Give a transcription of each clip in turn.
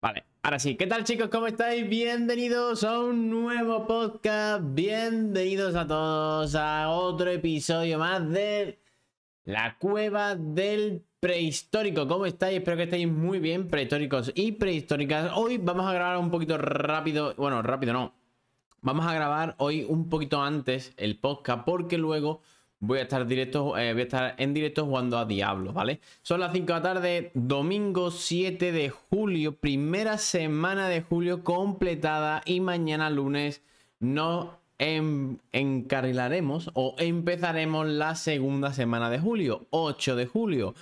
Vale, ahora sí. ¿Qué tal chicos? ¿Cómo estáis? Bienvenidos a un nuevo podcast. Bienvenidos a todos a otro episodio más de La Cueva del Prehistórico. ¿Cómo estáis? Espero que estéis muy bien, prehistóricos y prehistóricas. Hoy vamos a grabar un poquito rápido. Bueno, rápido no. Vamos a grabar hoy un poquito antes el podcast porque luego voy a estar directo, eh, voy a estar en directo jugando a Diablo, ¿vale? Son las 5 de la tarde, domingo 7 de julio, primera semana de julio completada y mañana lunes nos encarrilaremos o empezaremos la segunda semana de julio, 8 de julio.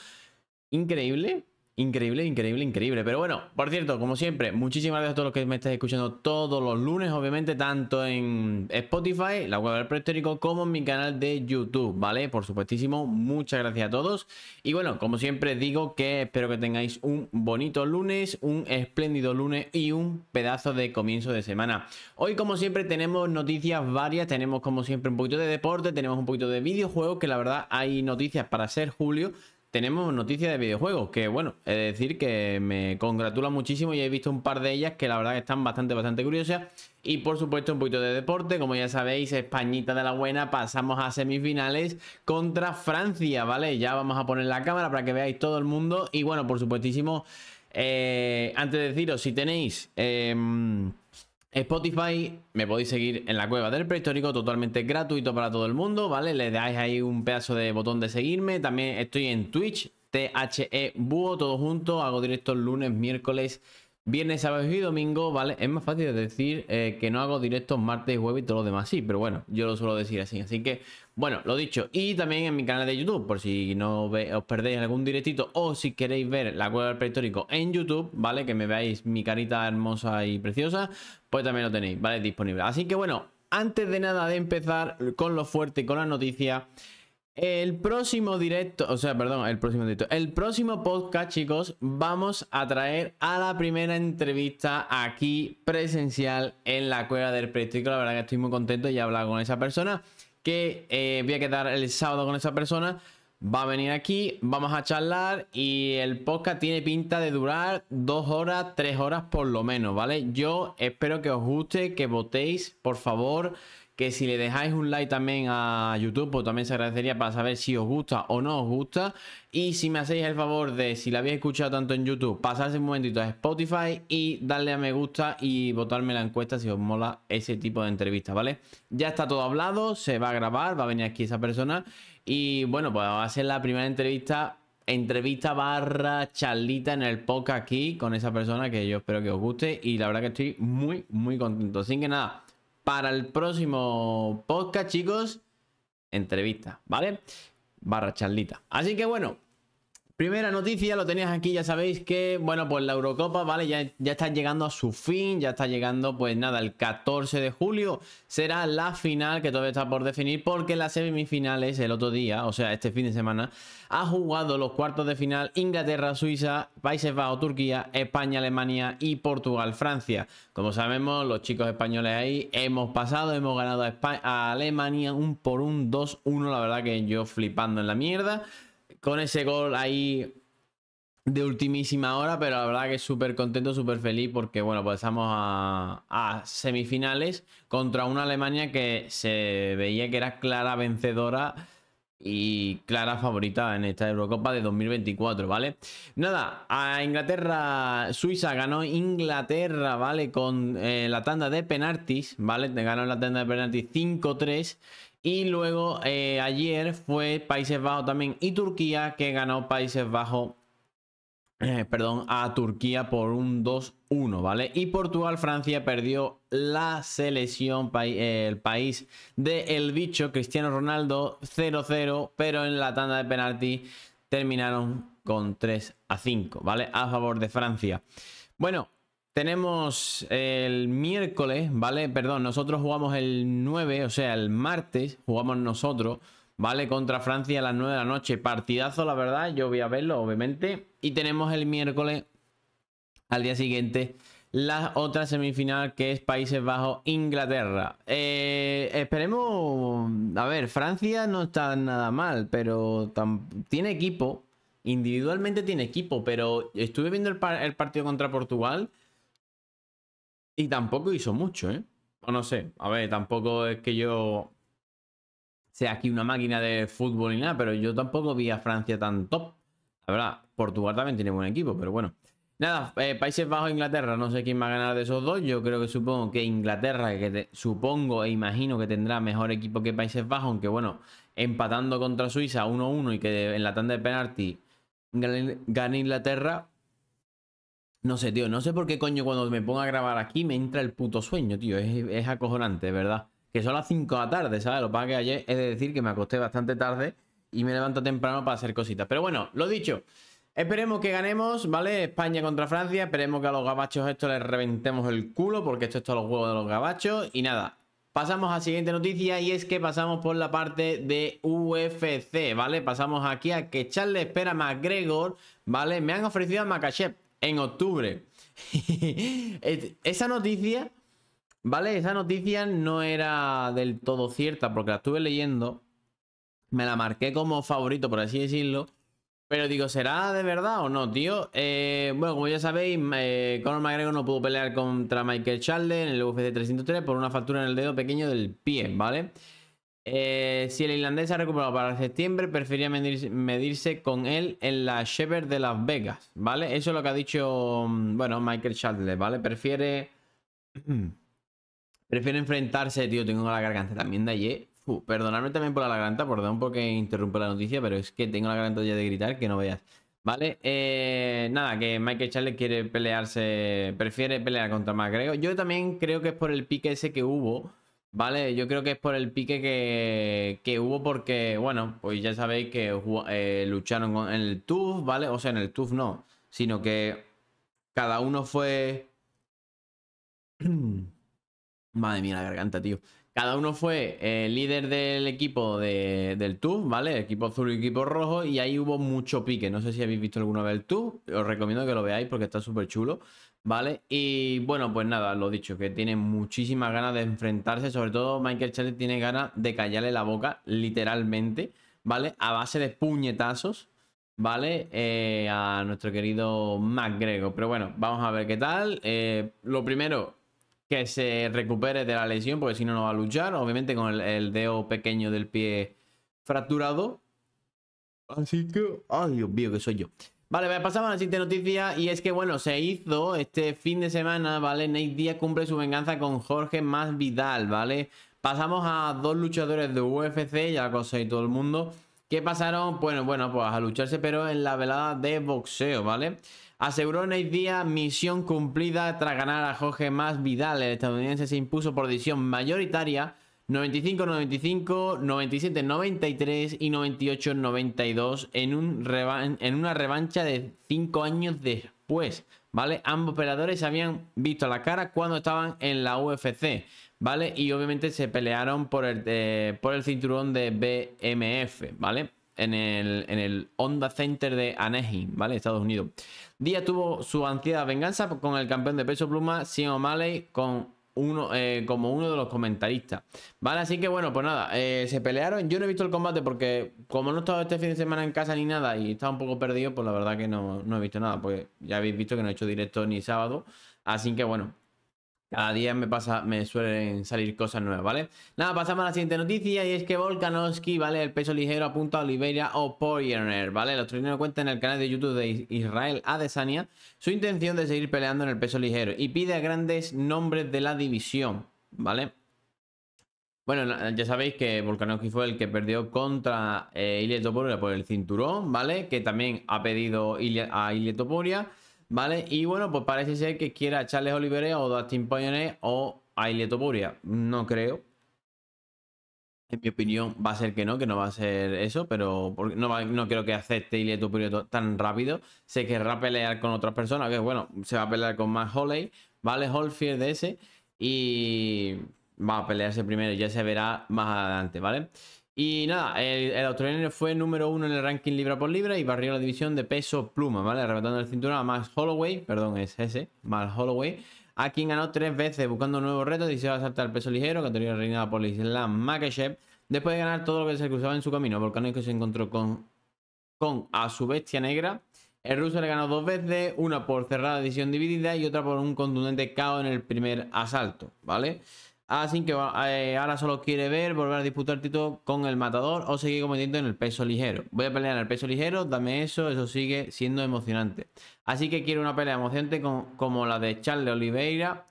Increíble, Increíble, increíble, increíble. Pero bueno, por cierto, como siempre, muchísimas gracias a todos los que me estáis escuchando todos los lunes, obviamente, tanto en Spotify, la web del prehistórico, como en mi canal de YouTube, ¿vale? Por supuestísimo, muchas gracias a todos. Y bueno, como siempre digo que espero que tengáis un bonito lunes, un espléndido lunes y un pedazo de comienzo de semana. Hoy, como siempre, tenemos noticias varias, tenemos como siempre un poquito de deporte, tenemos un poquito de videojuegos, que la verdad hay noticias para ser julio tenemos noticias de videojuegos, que bueno, es decir que me congratula muchísimo y he visto un par de ellas que la verdad que están bastante, bastante curiosas. Y por supuesto un poquito de deporte, como ya sabéis, Españita de la buena, pasamos a semifinales contra Francia, ¿vale? Ya vamos a poner la cámara para que veáis todo el mundo. Y bueno, por supuestísimo, eh, antes de deciros, si tenéis... Eh, Spotify, me podéis seguir en la cueva del prehistórico, totalmente gratuito para todo el mundo, ¿vale? Le dais ahí un pedazo de botón de seguirme. También estoy en Twitch, THE Búho, todo junto. Hago directos lunes, miércoles, viernes, sábado y domingo, ¿vale? Es más fácil decir eh, que no hago directos martes, jueves y todo lo demás, sí, pero bueno, yo lo suelo decir así. Así que bueno, lo dicho, y también en mi canal de YouTube, por si no os perdéis algún directito o si queréis ver la cueva del prehistórico en YouTube, ¿vale? Que me veáis mi carita hermosa y preciosa, pues también lo tenéis, ¿vale? Disponible. Así que bueno, antes de nada de empezar con lo fuerte y con la noticia, el próximo directo, o sea, perdón, el próximo directo, el próximo podcast, chicos, vamos a traer a la primera entrevista aquí presencial en la cueva del prehistórico. La verdad que estoy muy contento y he hablado con esa persona que eh, voy a quedar el sábado con esa persona. Va a venir aquí, vamos a charlar y el podcast tiene pinta de durar dos horas, tres horas por lo menos, ¿vale? Yo espero que os guste, que votéis, por favor, que si le dejáis un like también a YouTube, pues también se agradecería para saber si os gusta o no os gusta. Y si me hacéis el favor de, si la habéis escuchado tanto en YouTube, pasarse un momentito a Spotify y darle a me gusta y votarme la encuesta si os mola ese tipo de entrevistas, ¿vale? Ya está todo hablado, se va a grabar, va a venir aquí esa persona. Y bueno, pues va a ser la primera entrevista entrevista barra charlita en el podcast aquí con esa persona que yo espero que os guste y la verdad que estoy muy muy contento. Sin que nada, para el próximo podcast, chicos. Entrevista, ¿vale? Barra charlita. Así que bueno, Primera noticia, lo tenías aquí, ya sabéis que, bueno, pues la Eurocopa, ¿vale? Ya, ya, está llegando a su fin, ya está llegando, pues nada, el 14 de julio será la final, que todavía está por definir, porque las semifinales el otro día, o sea, este fin de semana, ha jugado los cuartos de final Inglaterra, Suiza, Países Bajos, Turquía, España, Alemania y Portugal, Francia. Como sabemos, los chicos españoles ahí hemos pasado, hemos ganado a, Alemania un por un 2-1, la verdad que yo flipando en la mierda con ese gol ahí de ultimísima hora, pero la verdad que súper contento, súper feliz porque, bueno, pues a, a, semifinales contra una Alemania que se veía que era clara vencedora y clara favorita en esta Eurocopa de 2024, ¿vale? Nada, a Inglaterra, Suiza ganó Inglaterra, ¿vale? Con eh, la tanda de penaltis, ¿vale? Ganó la tanda de penaltis 5-3. Y luego eh, ayer fue Países Bajos también y Turquía, que ganó Países Bajos, eh, a Turquía por un 2-1, ¿vale? Y Portugal, Francia perdió la selección, el país del Bicho, Cristiano Ronaldo, 0-0, pero en la tanda de penalti terminaron con 3 a 5, ¿vale? A favor de Francia. Bueno, tenemos el miércoles, ¿vale? Perdón, nosotros jugamos el 9, o sea, el martes jugamos nosotros, ¿vale? Contra Francia a las 9 de la noche. Partidazo, la verdad, yo voy a verlo, obviamente. Y tenemos el miércoles, al día siguiente, la otra semifinal que es Países Bajos-Inglaterra. Eh, esperemos, a ver, Francia no está nada mal, pero tiene equipo. Individualmente tiene equipo, pero estuve viendo el partido contra Portugal. Y tampoco hizo mucho, ¿eh? O no sé, a ver, tampoco es que yo sea aquí una máquina de fútbol y nada, pero yo tampoco vi a Francia tan top. La verdad, Portugal también tiene buen equipo, pero bueno. Nada, eh, Países Bajos, e Inglaterra, no sé quién va a ganar de esos dos. Yo creo que supongo que Inglaterra, que supongo e imagino que tendrá mejor equipo que Países Bajos, aunque bueno, empatando contra Suiza 1-1 y que en la tanda de penalti gane Inglaterra, no sé, tío, no sé por qué coño cuando me pongo a grabar aquí me entra el puto sueño, tío. Es, acojonante, ¿verdad? Que son las 5 de la tarde, ¿sabes? Lo que pasa que ayer es de decir que me acosté bastante tarde y me levanto temprano para hacer cositas. Pero bueno, lo dicho. Esperemos que ganemos, ¿vale? España contra Francia. Esperemos que a los gabachos esto les reventemos el culo porque esto es todo los juego de los gabachos. Y nada, pasamos a la siguiente noticia y es que pasamos por la parte de UFC, ¿vale? Pasamos aquí a que Charles espera a McGregor, ¿vale? Me han ofrecido a Makachev en octubre. Esa noticia, ¿vale? Esa noticia no era del todo cierta porque la estuve leyendo. Me la marqué como favorito, por así decirlo. Pero digo, ¿será de verdad o no, tío? Eh, bueno, como ya sabéis, Conor McGregor no pudo pelear contra Michael Chandler en el UFC 303 por una factura en el dedo pequeño del pie, ¿vale? vale eh, si el irlandés se ha recuperado para septiembre, prefería medirse, con él en la Shepherd de Las Vegas, ¿vale? Eso es lo que ha dicho, mm, bueno, Michael Shadley, ¿vale? Prefiere... prefiere enfrentarse, tío, tengo la garganta también de ayer. perdonadme también por la garganta, perdón porque interrumpo la noticia, pero es que tengo la garganta ya de gritar que no veas. ¿Vale? Eh, nada, que Michael Charles quiere pelearse, prefiere pelear contra McGregor. Yo también creo que es por el pique ese que hubo ¿Vale? Yo creo que es por el pique que, que hubo porque, bueno, pues ya sabéis que eh, lucharon en el TUF, ¿vale? O sea, en el TUF no, sino que cada uno fue... Madre mía, la garganta, tío. Cada uno fue el eh, líder del equipo del TUF, ¿vale? Equipo azul y equipo rojo. Y ahí hubo mucho pique. No sé si habéis visto alguna vez el Os recomiendo que lo veáis porque está súper chulo, ¿vale? Y bueno, pues nada, lo dicho, que tiene muchísimas ganas de enfrentarse. Sobre todo Michael Charlie tiene ganas de callarle la boca, literalmente, ¿vale? A base de puñetazos, ¿vale? Eh, a nuestro querido MacGregor. Pero bueno, vamos a ver qué tal. Eh, lo primero, que se recupere de la lesión, porque si no, no va a luchar. Obviamente con el, dedo pequeño del pie fracturado. Así que, ay Dios mío, que soy yo. Vale, pasamos a la siguiente noticia y es que, bueno, se hizo este fin de semana, ¿vale? Nate Díaz cumple su venganza con Jorge Más Vidal, ¿vale? Pasamos a dos luchadores de UFC, ya cosa y todo el mundo, ¿Qué pasaron, bueno, bueno, pues a lucharse, pero en la velada de boxeo, ¿vale? vale aseguró el día misión cumplida tras ganar a Jorge Más Vidal. El estadounidense se impuso por decisión mayoritaria 95-95, 97-93 y 98-92 en, un en una revancha de 5 años después. ¿Vale? Ambos operadores se habían visto la cara cuando estaban en la UFC, ¿vale? Y obviamente se pelearon por el, eh, por el cinturón de BMF, ¿vale? En el, en el Honda Center de Anaheim, ¿vale? Estados Unidos. Díaz tuvo su ansiada venganza con el campeón de peso pluma, Sean O'Malley, con uno, eh, como uno de los comentaristas. Vale, así que bueno, pues nada, eh, se pelearon. Yo no he visto el combate porque como no he estado este fin de semana en casa ni nada y estaba un poco perdido, pues la verdad que no, no he visto nada, porque ya habéis visto que no he hecho directo ni sábado. Así que bueno, cada día me pasa, me suelen salir cosas nuevas, ¿vale? Nada, pasamos a la siguiente noticia y es que Volkanovski, ¿vale? El peso ligero apunta a Oliveira o Poirier, ¿vale? Los trineros cuenta en el canal de YouTube de Israel Adesanya su intención de seguir peleando en el peso ligero y pide a grandes nombres de la división, ¿vale? Bueno, ya sabéis que Volkanovski fue el que perdió contra eh, por el cinturón, ¿vale? Que también ha pedido a Ilia ¿Vale? Y bueno, pues parece ser que quiera a Charles Oliveira o Dustin Poirier o a Topuria. No creo. En mi opinión, va a ser que no, que no va a ser eso, pero no, va, no creo que acepte Ilietopuria Topuria tan rápido. Se querrá pelear con otras personas, que bueno, se va a pelear con más Holley, ¿vale? Holfield de ese. Y va a pelearse primero, ya se verá más adelante, ¿vale? vale y nada, el, el, australiano fue número uno en el ranking libra por libra y barrió la división de peso pluma, ¿vale? Arrebatando el cinturón a Max Holloway, perdón, es ese, Max Holloway, a quien ganó tres veces buscando nuevos retos y se va a saltar al peso ligero, que tenía reinada por Islam Makeshev después de ganar todo lo que se cruzaba en su camino. que se encontró con, con a su bestia negra. El ruso le ganó dos veces, una por cerrada división dividida y otra por un contundente KO en el primer asalto, ¿vale? vale Así que eh, ahora solo quiere ver volver a disputar el título con el matador o seguir cometiendo en el peso ligero. Voy a pelear en el peso ligero, dame eso, eso sigue siendo emocionante. Así que quiero una pelea emocionante como la de Charles Oliveira.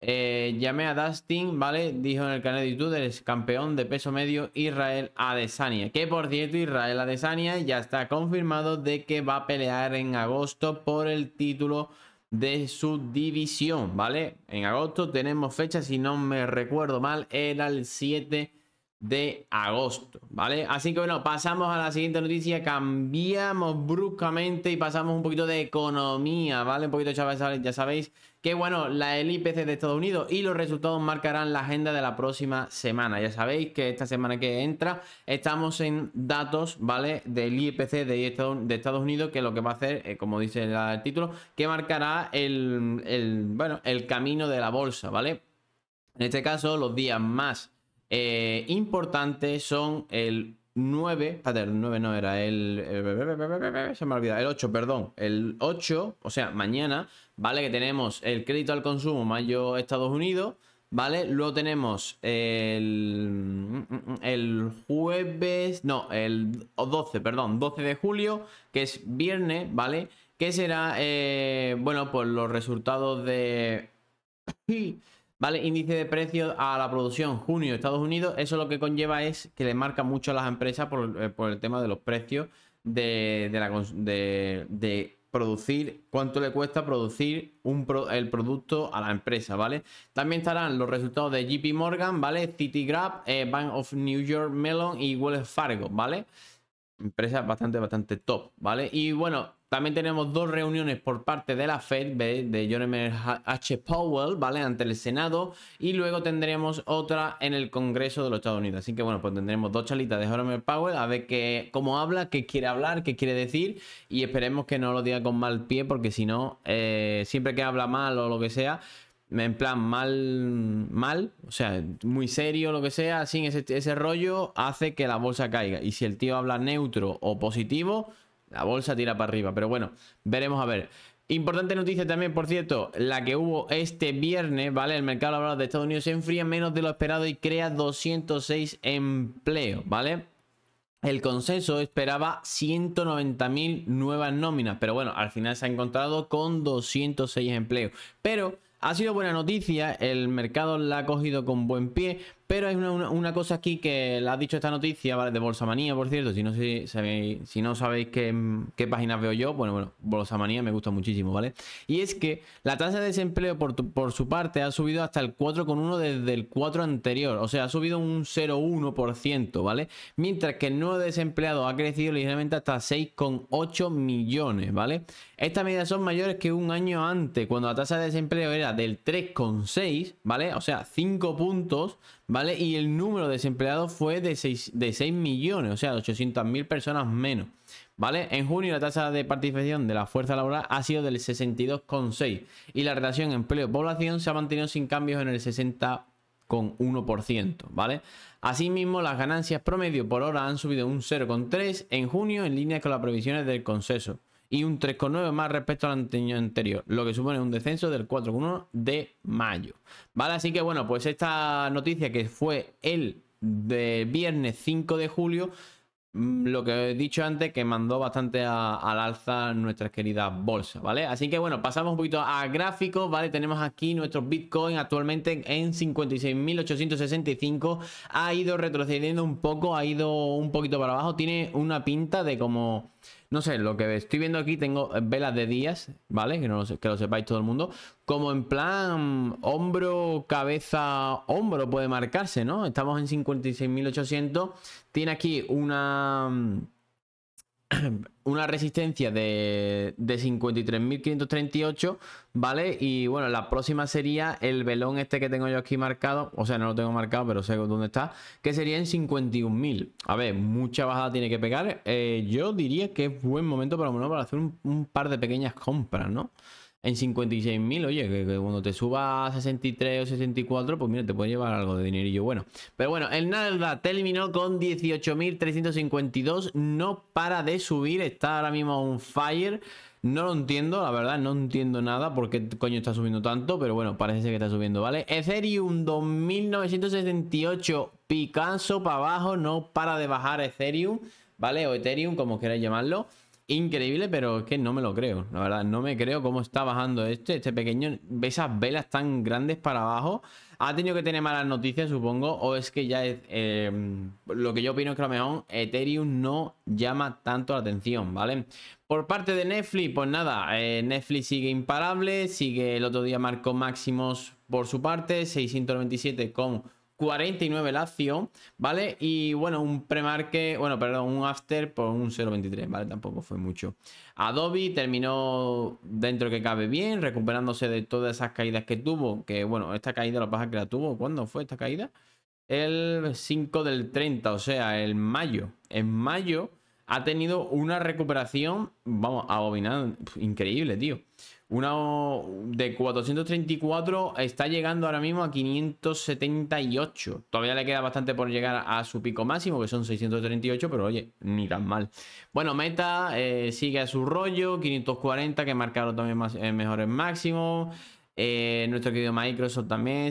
Eh, llamé a Dustin, ¿vale? Dijo en el canal de YouTube eres campeón de peso medio Israel Adesanya. Que por cierto, Israel Adesanya ya está confirmado de que va a pelear en agosto por el título de su división, ¿vale? En agosto tenemos fecha, si no me recuerdo mal, era el 7 de agosto, ¿vale? Así que bueno, pasamos a la siguiente noticia, cambiamos bruscamente y pasamos un poquito de economía, ¿vale? Un poquito, chavales, ya sabéis que bueno, la IPC de Estados Unidos y los resultados marcarán la agenda de la próxima semana. Ya sabéis que esta semana que entra estamos en datos, ¿vale? Del IPC de Estados Unidos, que lo que va a hacer, eh, como dice el título, que marcará el, bueno, el camino de la bolsa, ¿vale? En este caso, los días más eh, importantes son el 9, pater 9 no era el... Eh, se me olvida, el 8, perdón. El 8, o sea, mañana, ¿vale? Que tenemos el crédito al consumo mayo Estados Unidos, ¿vale? Luego tenemos el, jueves, no, el 12, perdón, 12 de julio, que es viernes, ¿vale? Que será, eh, bueno, pues los resultados de... ¿Vale? Índice de precios a la producción junio Estados Unidos. Eso lo que conlleva es que le marca mucho a las empresas por, eh, el tema de los precios de, de, la, de producir, cuánto le cuesta producir un el producto a la empresa, ¿vale? También estarán los resultados de JP Morgan, ¿vale? Citigraph, eh, Bank of New York Mellon y Wells Fargo, ¿vale? Empresas bastante, bastante top, ¿vale? Y bueno, también tenemos dos reuniones por parte de la Fed, de Jeremy H. Powell, ¿vale? Ante el Senado. Y luego tendremos otra en el Congreso de los Estados Unidos. Así que bueno, pues tendremos dos chalitas de Jerome Powell, a ver qué, cómo habla, qué quiere hablar, qué quiere decir. Y esperemos que no lo diga con mal pie, porque si no, eh, siempre que habla mal o lo que sea, en plan mal, mal, o sea, muy serio, lo que sea, sin ese, ese rollo, hace que la bolsa caiga. Y si el tío habla neutro o positivo la bolsa tira para arriba, pero bueno, veremos a ver. Importante noticia también, por cierto, la que hubo este viernes, ¿vale? El mercado laboral de Estados Unidos se enfría menos de lo esperado y crea 206 empleos, ¿vale? El consenso esperaba 190.000 nuevas nóminas, pero bueno, al final se ha encontrado con 206 empleos. Pero ha sido buena noticia, el mercado la ha cogido con buen pie pero hay una, cosa aquí que la ha dicho esta noticia, ¿vale? De Manía, por cierto. Si no, si, sabéis, si no sabéis qué, qué, páginas veo yo, bueno, bueno, Manía me gusta muchísimo, ¿vale? Y es que la tasa de desempleo por, por su parte ha subido hasta el 4,1 desde el 4 anterior. O sea, ha subido un 0,1%, ¿vale? Mientras que el número desempleado ha crecido ligeramente hasta 6,8 millones, ¿vale? Estas medidas son mayores que un año antes, cuando la tasa de desempleo era del 3,6, ¿vale? O sea, 5 puntos ¿vale? Y el número de desempleados fue de 6, de 6 millones, o sea, de 800.000 personas menos, ¿vale? En junio la tasa de participación de la fuerza laboral ha sido del 62,6 y la relación empleo-población se ha mantenido sin cambios en el 60,1%, ¿vale? Asimismo, las ganancias promedio por hora han subido un 0,3 en junio en línea con las previsiones del consenso y un 3,9 más respecto al anterior, lo que supone un descenso del 4,1 de mayo. ¿Vale? Así que bueno, pues esta noticia que fue el de viernes 5 de julio, mm, lo que he dicho antes, que mandó bastante al alza nuestras queridas bolsa, ¿vale? Así que bueno, pasamos un poquito a gráficos, ¿vale? Tenemos aquí nuestro Bitcoin actualmente en 56.865. Ha ido retrocediendo un poco, ha ido un poquito para abajo. Tiene una pinta de como no sé, lo que estoy viendo aquí tengo velas de días, ¿vale? Que, no lo, que lo sepáis todo el mundo. Como en plan hombro, cabeza, hombro puede marcarse, ¿no? Estamos en 56.800. Tiene aquí una una resistencia de, de 53.538, ¿vale? Y bueno, la próxima sería el velón este que tengo yo aquí marcado, o sea, no lo tengo marcado, pero sé dónde está, que sería en 51.000. A ver, mucha bajada tiene que pegar. Eh, yo diría que es buen momento para, para hacer un par de pequeñas compras, ¿no? en 56.000, oye, que, cuando te suba a 63 o 64, pues mira, te puede llevar algo de dinerillo bueno. Pero bueno, el Nada terminó con 18.352, no para de subir, está ahora mismo un fire. No lo entiendo, la verdad, no entiendo nada por qué coño está subiendo tanto, pero bueno, parece que está subiendo, ¿vale? Ethereum 2.968, Picasso para abajo, no para de bajar Ethereum, ¿vale? O Ethereum, como queráis llamarlo increíble, pero es que no me lo creo. La verdad, no me creo cómo está bajando este, este pequeño. Esas velas tan grandes para abajo. Ha tenido que tener malas noticias, supongo. O es que ya es. Em, lo que yo opino es que a mejor Ethereum no llama tanto la atención, ¿vale? Por parte de Netflix, pues nada. Eh, Netflix sigue imparable. Sigue el otro día marcó máximos por su parte. 697 con 49 Lazio, ¿vale? Y bueno, un premarque, bueno, perdón, un after por un 0.23, ¿vale? Tampoco fue mucho. Adobe terminó dentro que cabe bien, recuperándose de todas esas caídas que tuvo, que bueno, esta caída la pasa que la tuvo, ¿cuándo fue esta caída? El 5 del 30, o sea, el mayo. En mayo ha tenido una recuperación, vamos, abominada, increíble, tío. Una de 434 está llegando ahora mismo a 578. Todavía le queda bastante por llegar a su pico máximo, que son 638, pero oye, ni tan mal. Bueno, Meta eh, sigue a su rollo, 540 que marcaron también más, eh, mejores máximos. Eh, nuestro querido Microsoft también,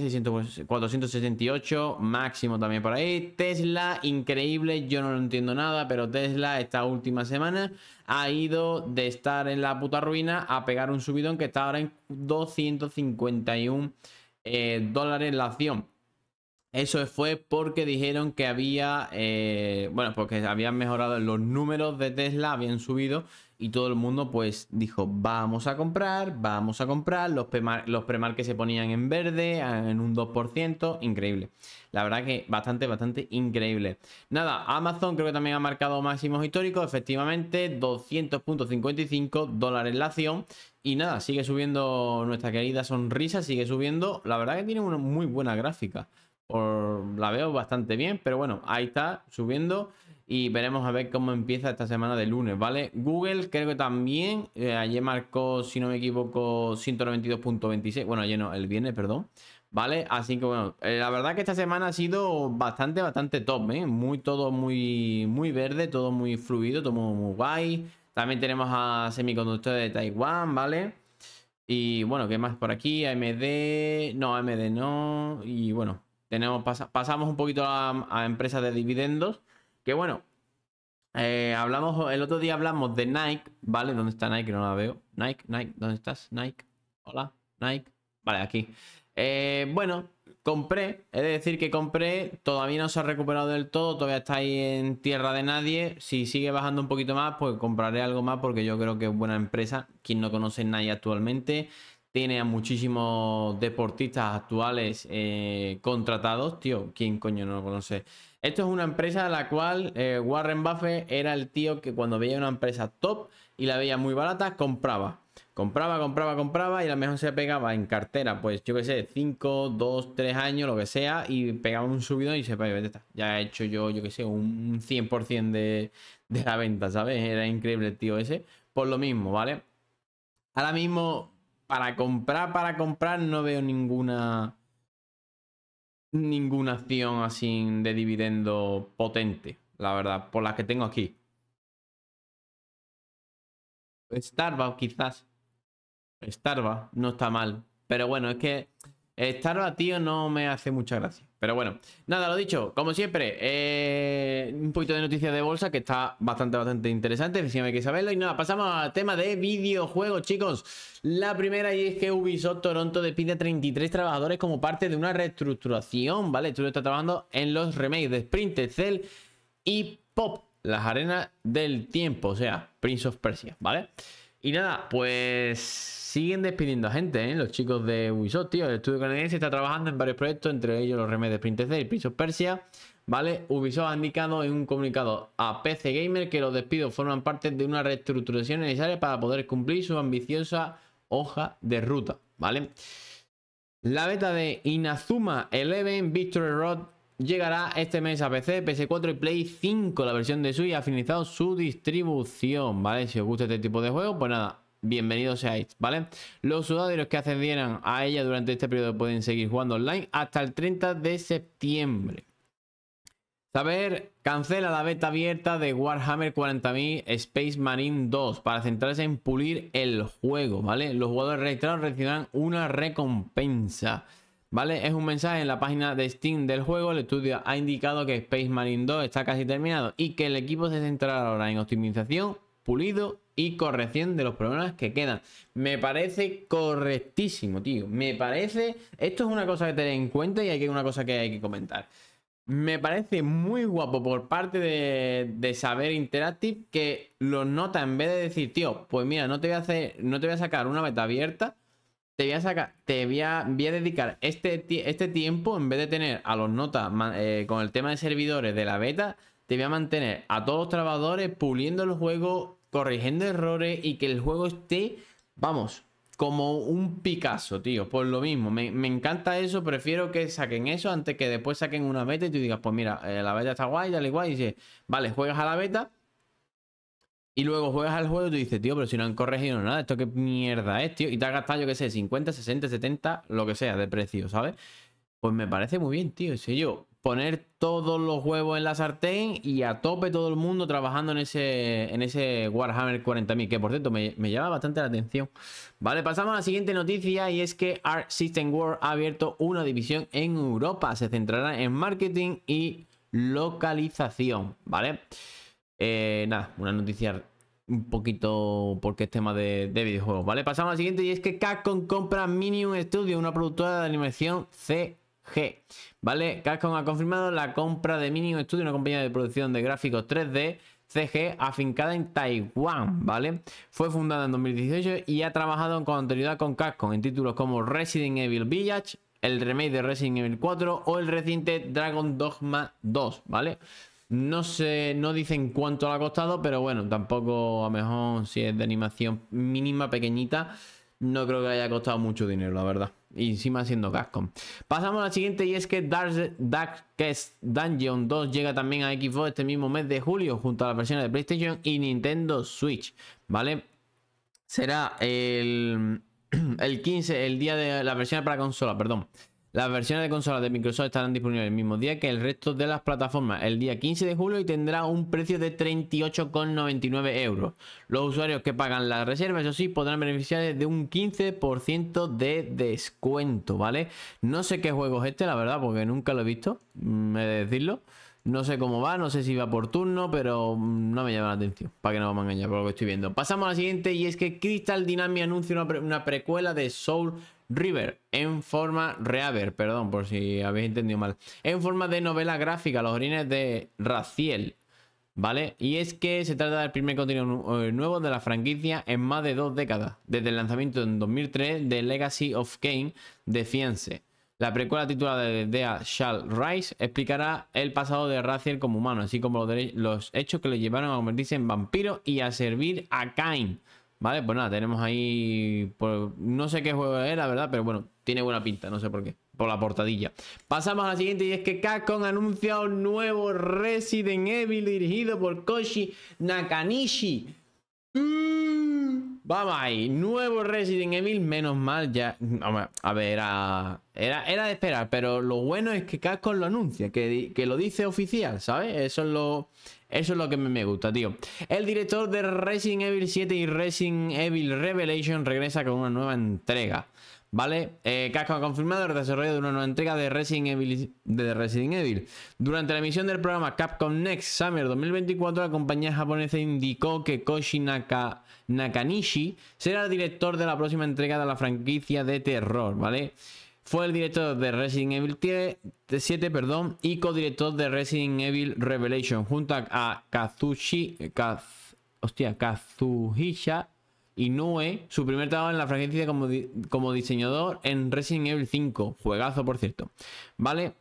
468, pues, máximo también por ahí. Tesla, increíble, yo no lo entiendo nada, pero Tesla esta última semana ha ido de estar en la puta ruina a pegar un subidón que está ahora en 251 eh, dólares la acción. Eso fue porque dijeron que había, eh, bueno, porque habían mejorado los números de Tesla, habían subido y todo el mundo pues dijo, vamos a comprar, vamos a comprar, los, los que se ponían en verde, en un 2%, increíble. La verdad que bastante, bastante increíble. Nada, Amazon creo que también ha marcado máximos históricos, efectivamente, 200.55 dólares la acción. Y nada, sigue subiendo nuestra querida sonrisa, sigue subiendo. La verdad que tiene una muy buena gráfica. Por, la veo bastante bien, pero bueno, ahí está, subiendo y veremos a ver cómo empieza esta semana de lunes, ¿vale? Google creo que también, eh, ayer marcó, si no me equivoco, 192.26, bueno, ayer no, el viernes, perdón, ¿vale? Así que bueno, eh, la verdad que esta semana ha sido bastante, bastante top, ¿eh? Muy, todo muy, muy verde, todo muy fluido, todo muy guay. También tenemos a semiconductores de Taiwán, ¿vale? Y bueno, ¿qué más por aquí? AMD, no, AMD no, y bueno, tenemos, pasamos un poquito a empresas de dividendos. Que bueno, eh, hablamos, el otro día hablamos de Nike, ¿vale? ¿Dónde está Nike? No la veo. Nike, Nike, ¿dónde estás? Nike, hola, Nike. Vale, aquí. Eh, bueno, compré, he de decir que compré, todavía no se ha recuperado del todo, todavía está ahí en tierra de nadie. Si sigue bajando un poquito más, pues compraré algo más porque yo creo que es buena empresa. Quien no conoce Nike actualmente, tiene a muchísimos deportistas actuales eh, contratados, tío, ¿quién coño no lo conoce? Esto es una empresa a la cual eh, Warren Buffett era el tío que cuando veía una empresa top y la veía muy barata, compraba. Compraba, compraba, compraba y a lo mejor se pegaba en cartera, pues yo qué sé, 5, 2, 3 años, lo que sea, y pegaba un subido y se pegaba. Ya he hecho yo, yo qué sé, un 100% de, de la venta, ¿sabes? Era increíble el tío ese. Por lo mismo, ¿vale? Ahora mismo, para comprar, para comprar, no veo ninguna ninguna acción así de dividendo potente, la verdad, por las que tengo aquí. Starbucks quizás. Starbucks no está mal. Pero bueno, es que Estar batido no me hace mucha gracia. Pero bueno, nada, lo dicho, como siempre, eh, un poquito de noticias de bolsa que está bastante, bastante interesante, si me queréis saberlo. Y nada, pasamos al tema de videojuegos, chicos. La primera y es que Ubisoft Toronto despide a 33 trabajadores como parte de una reestructuración, ¿vale? lo está trabajando en los remakes de Sprint, Cell y Pop, las arenas del tiempo, o sea, Prince of Persia, ¿vale? vale y nada, pues siguen despidiendo a gente, ¿eh? los chicos de Ubisoft, tío. El estudio canadiense está trabajando en varios proyectos, entre ellos los Remedios de y Prince Persia. ¿Vale? Ubisoft ha indicado en un comunicado a PC Gamer que los despidos forman parte de una reestructuración necesaria para poder cumplir su ambiciosa hoja de ruta, ¿vale? La beta de Inazuma Eleven Victory Road Llegará este mes a PC, PS4 y Play 5. La versión de Switch ha finalizado su distribución, ¿vale? Si os gusta este tipo de juego, pues nada, bienvenidos seáis, ¿vale? Los usuarios que accedieran a ella durante este periodo pueden seguir jugando online hasta el 30 de septiembre. Saber, cancela la beta abierta de Warhammer 40.000 Space Marine 2 para centrarse en pulir el juego, ¿vale? Los jugadores registrados recibirán una recompensa. ¿vale? Es un mensaje en la página de Steam del juego. El estudio ha indicado que Space Marine 2 está casi terminado y que el equipo se centrará ahora en optimización, pulido y corrección de los problemas que quedan. Me parece correctísimo, tío. Me parece... Esto es una cosa que tener en cuenta y hay que una cosa que hay que comentar. Me parece muy guapo por parte de, Saber Interactive que lo nota en vez de decir, tío, pues mira, no te voy a no te voy a sacar una beta abierta te voy a sacar, te voy a, dedicar este, este tiempo, en vez de tener a los notas eh, con el tema de servidores de la beta, te voy a mantener a todos los trabajadores puliendo el juego, corrigiendo errores y que el juego esté, vamos, como un Picasso, tío, por lo mismo. Me, encanta eso, prefiero que saquen eso antes que después saquen una beta y tú digas, pues mira, eh, la beta está guay, dale igual y dice vale, juegas a la beta y luego juegas al juego y tú dices, tío, pero si no han corregido nada, esto qué mierda es, tío. Y te has gastado, yo qué sé, 50, 60, 70, lo que sea de precio, ¿sabes? Pues me parece muy bien, tío. sé yo poner todos los huevos en la sartén y a tope todo el mundo trabajando en ese, en ese Warhammer 40.000, que por cierto me, me, llama bastante la atención. Vale, pasamos a la siguiente noticia y es que Art System World ha abierto una división en Europa. Se centrará en marketing y localización, ¿vale? vale eh, nada, una noticia un poquito porque es tema de, videojuegos, ¿vale? Pasamos al siguiente y es que Capcom compra Minion Studio, una productora de animación CG, ¿vale? Capcom ha confirmado la compra de Minion Studio, una compañía de producción de gráficos 3D CG afincada en Taiwán, ¿vale? Fue fundada en 2018 y ha trabajado con anterioridad con Capcom en títulos como Resident Evil Village, el remake de Resident Evil 4 o el reciente Dragon Dogma 2, ¿vale? No sé, no dicen cuánto le ha costado, pero bueno, tampoco a mejor si es de animación mínima, pequeñita, no creo que haya costado mucho dinero, la verdad. Y encima siendo Gascon Pasamos a la siguiente y es que Dark, Darkest Dungeon 2 llega también a Xbox este mismo mes de julio junto a la versión de PlayStation y Nintendo Switch, ¿vale? Será el, el 15, el día de la versión para consola, perdón. Las versiones de consolas de Microsoft estarán disponibles el mismo día que el resto de las plataformas, el día 15 de julio, y tendrá un precio de 38,99 euros. Los usuarios que pagan la reserva, eso sí, podrán beneficiarse de un 15% de descuento, ¿vale? No sé qué juego es este, la verdad, porque nunca lo he visto, me mm, de decirlo. No sé cómo va, no sé si va por turno, pero mm, no me llama la atención. Para que no vamos a engañar por lo que estoy viendo. Pasamos a la siguiente y es que Crystal Dynamics anuncia una precuela de Soul River, en forma Reaver, perdón por si habéis entendido mal, en forma de novela gráfica, Los Orines de Raciel, ¿vale? Y es que se trata del primer contenido eh, nuevo de la franquicia en más de dos décadas, desde el lanzamiento en 2003 de Legacy of Kane de Fiance. La precuela titulada de Dea Shall Rise explicará el pasado de Raziel como humano, así como los, hechos que le llevaron a convertirse en vampiro y a servir a Cain Vale, pues nada, tenemos ahí. Pues, no sé qué juego es, la verdad, pero bueno, tiene buena pinta, no sé por qué. Por la portadilla. Pasamos a la siguiente y es que Capcom anuncia un nuevo Resident Evil dirigido por Koshi Nakanishi. Mm, vamos ahí, nuevo Resident Evil, menos mal, ya. A ver, era, era, de esperar, pero lo bueno es que Capcom lo anuncia, que, que lo dice oficial, ¿sabes? Eso es lo, eso es lo que me gusta, tío. El director de Resident Evil 7 y Resident Evil Revelation regresa con una nueva entrega. ¿Vale? Eh, casco ha confirmado el desarrollo de una nueva entrega de Resident, Evil, Durante la emisión del programa Capcom Next Summer 2024, la compañía japonesa indicó que Koshi Nakanishi será el director de la próxima entrega de la franquicia de terror, ¿vale? Fue el director de Resident Evil 7 perdón, y codirector de Resident Evil Revelation junto a Kazushi, Kaz, hostia, Kazuhisha Inoue, su primer trabajo en la franquicia como, diseñador en Resident Evil 5. Juegazo, por cierto. ¿Vale?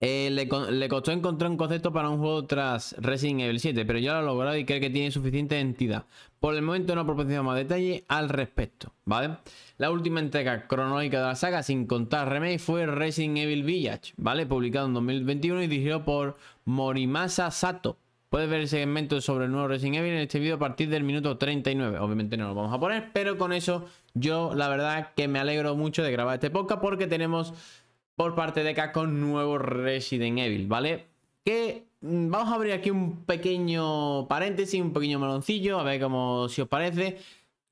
Eh, le, costó encontrar un concepto para un juego tras Resident Evil 7, pero ya lo ha logrado y cree que tiene suficiente entidad. Por el momento no proporciona más detalle al respecto, ¿vale? vale la última entrega cronológica de la saga, sin contar remake, fue Resident Evil Village, ¿vale? Publicado en 2021 y dirigido por Morimasa Sato. Puedes ver el segmento sobre el nuevo Resident Evil en este vídeo a partir del minuto 39. Obviamente no lo vamos a poner, pero con eso yo la verdad que me alegro mucho de grabar este podcast porque tenemos por parte de Capcom nuevo Resident Evil, ¿vale? Que mm, vamos a abrir aquí un pequeño paréntesis, un pequeño meloncillo, a ver cómo si os parece.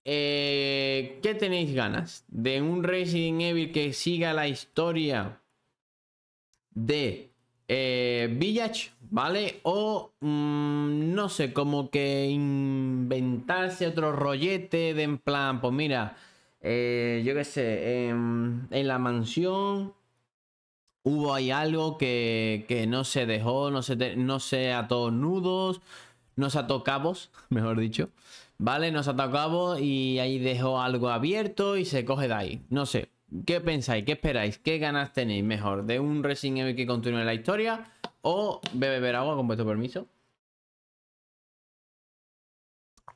Eh, ¿Qué tenéis ganas? ¿De un Resident Evil que siga la historia de eh, Village? ¿Vale? O mm, no sé, como que inventarse otro rollete de en plan, pues mira, eh, yo qué sé, en, la mansión hubo ahí algo que, que no se dejó, no se, no se ató nudos, no se ató cabos, mejor dicho. ¿vale? Nos atacamos y ahí dejó algo abierto y se coge de ahí. No sé, ¿qué pensáis? ¿Qué esperáis? ¿Qué ganas tenéis mejor? ¿De un Resident Evil que continúe la historia o de beber agua con vuestro permiso?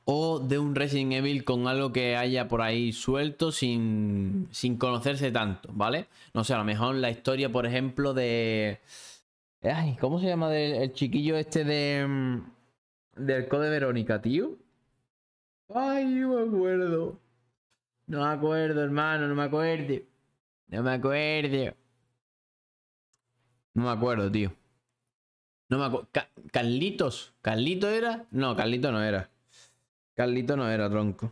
¿O de un Resident Evil con algo que haya por ahí suelto sin, sin conocerse tanto, ¿vale? No sé, a lo mejor la historia, por ejemplo, de... ¿cómo se llama el, chiquillo este de... Mm, del Code Verónica, tío. Ay, no me acuerdo. No me acuerdo, hermano, no me acuerdo. No me acuerdo. No me acuerdo, tío. No me acuerdo. Ca Carlitos. era? No, Carlito no era. Carlito no era, tronco.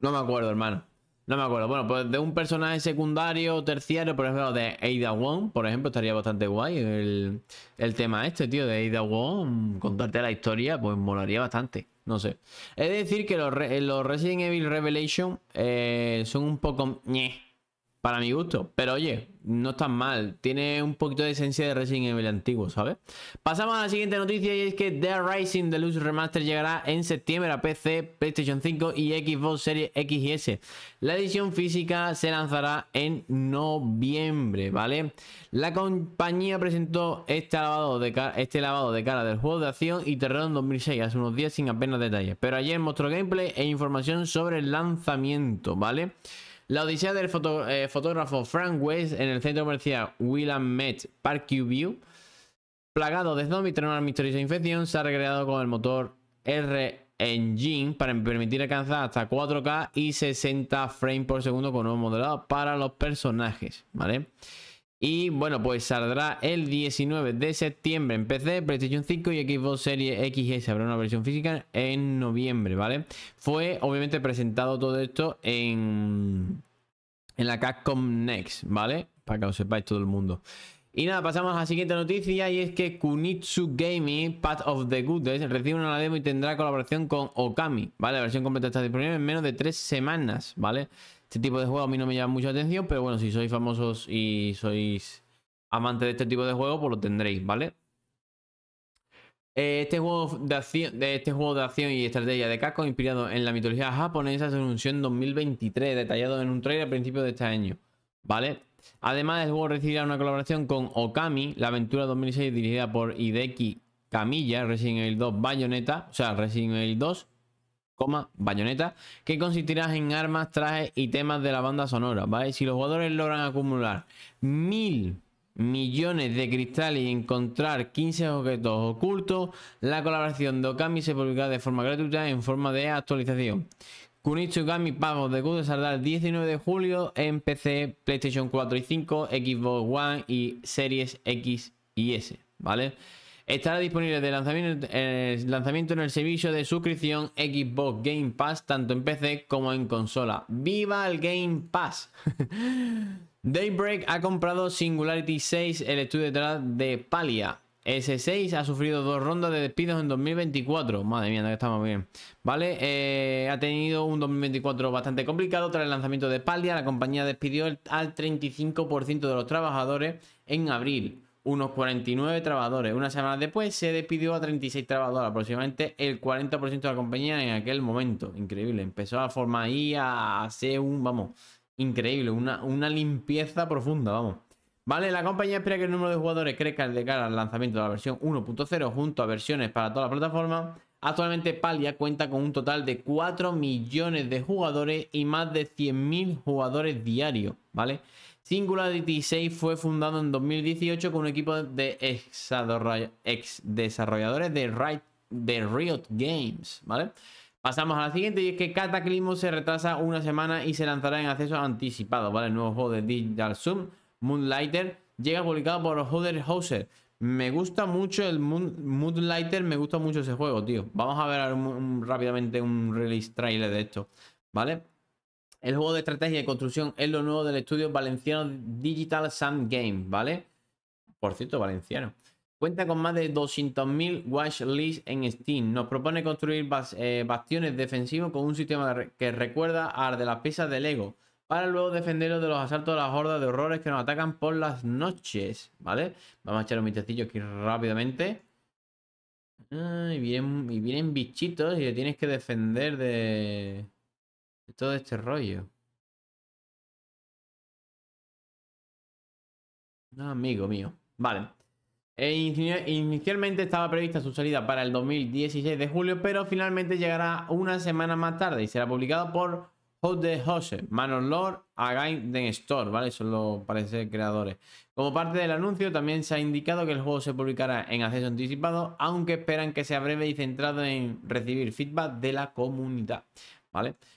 No me acuerdo, hermano. No me acuerdo. Bueno, pues de un personaje secundario o terciario, por ejemplo, de Aida Wong, por ejemplo, estaría bastante guay el, el tema este, tío, de Ada Wong. Contarte la historia, pues molaría bastante. No sé. Es decir que los, Resident Evil Revelation eh, son un poco... Para mi gusto. Pero oye, no tan mal. Tiene un poquito de esencia de Resident Evil antiguo, ¿sabes? Pasamos a la siguiente noticia y es que The Rising Deluxe Remaster llegará en septiembre a PC, PlayStation 5 y Xbox Series X y S. La edición física se lanzará en noviembre, ¿vale? La compañía presentó este lavado de, cara, este lavado de cara del juego de acción y terror en 2006, hace unos días sin apenas detalles. Pero ayer mostró gameplay e información sobre el lanzamiento, ¿vale? vale la odisea del eh, fotógrafo Frank West en el centro comercial Willamette Parkview plagado de zombies tras una misteriosa infección, se ha recreado con el motor R-Engine para permitir alcanzar hasta 4K y 60 frames por segundo con un modelado para los personajes, ¿vale? vale y bueno, pues saldrá el 19 de septiembre en PC, PlayStation 5 y Xbox Series XS. Habrá una versión física en noviembre, ¿vale? Fue obviamente presentado todo esto en, en la Capcom Next, ¿vale? Para que lo sepáis todo el mundo. Y nada, pasamos a la siguiente noticia y es que Kunitsu Gaming, Path of the Goodest, recibe una demo y tendrá colaboración con Okami, ¿vale? La versión completa está disponible en menos de tres semanas, ¿vale? vale este tipo de juego a mí no me llama mucha atención, pero bueno, si sois famosos y sois amantes de este tipo de juego, pues lo tendréis, ¿vale? Eh, este juego, de acción, este juego de acción y estrategia de casco inspirado en la mitología japonesa, se anunció en 2023, detallado en un trailer a principios de este año, ¿vale? Además, el juego recibirá una colaboración con Okami, la aventura 2006 dirigida por Hideki Kamiya, Resident Evil 2 Bayonetta, o sea, Resident Evil 2, coma bayoneta, que consistirá en armas, trajes y temas de la banda sonora, ¿vale? Si los jugadores logran acumular mil millones de cristales y encontrar 15 objetos ocultos, la colaboración de Okami se publicará de forma gratuita en forma de actualización. Kunichi Gami Pagos de gusto saldrá 19 de julio en PC, PlayStation 4 y 5, Xbox One y Series X y S, ¿vale? Estará disponible de lanzamiento, eh, lanzamiento en el servicio de suscripción Xbox Game Pass, tanto en PC como en consola. ¡Viva el Game Pass! Daybreak ha comprado Singularity 6, el estudio detrás de Palia. S6 ha sufrido dos rondas de despidos en 2024. Madre mía, que estamos bien. Vale, eh, ha tenido un 2024 bastante complicado. Tras el lanzamiento de Palia, la compañía despidió al 35% de los trabajadores en abril unos 49 trabajadores. Una semana después se despidió a 36 trabajadores, aproximadamente el 40% de la compañía en aquel momento. Increíble. Empezó a formar ahí, a hacer un, vamos, increíble, una, una limpieza profunda, vamos. Vale, la compañía espera que el número de jugadores crezca de cara al lanzamiento de la versión 1.0 junto a versiones para toda la plataforma. Actualmente Palia cuenta con un total de 4 millones de jugadores y más de 100.000 jugadores diarios, ¿vale? Singularity 6 fue fundado en 2018 con un equipo de ex desarrolladores de, Riot, Games, ¿vale? Pasamos a la siguiente y es que Cataclismo se retrasa una semana y se lanzará en acceso anticipado, ¿vale? El nuevo juego de Digital Zoom, Moonlighter, llega publicado por Hodder Hauser. Me gusta mucho el Moonlighter, me gusta mucho ese juego, tío. Vamos a ver rápidamente un release trailer de esto, ¿vale? El juego de estrategia y construcción es lo nuevo del estudio valenciano Digital Sun Game, ¿vale? Por cierto, valenciano. Cuenta con más de 200.000 watchlists en Steam. Nos propone construir eh, bastiones defensivos con un sistema que recuerda al de las piezas de Lego, para luego defenderos de los asaltos de las hordas de horrores que nos atacan por las noches, ¿vale? Vamos a echar un vistacillo aquí rápidamente. Ah, y, vienen, y vienen bichitos y te tienes que defender de todo este rollo. Amigo mío. Vale. Eh, inicialmente estaba prevista su salida para el 2016 de julio, pero finalmente llegará una semana más tarde y será publicado por Hot de Jose, Manor Lord, Again Den Store, ¿vale? Son parece parece creadores. Como parte del anuncio, también se ha indicado que el juego se publicará en acceso anticipado, aunque esperan que sea breve y centrado en recibir feedback de la comunidad.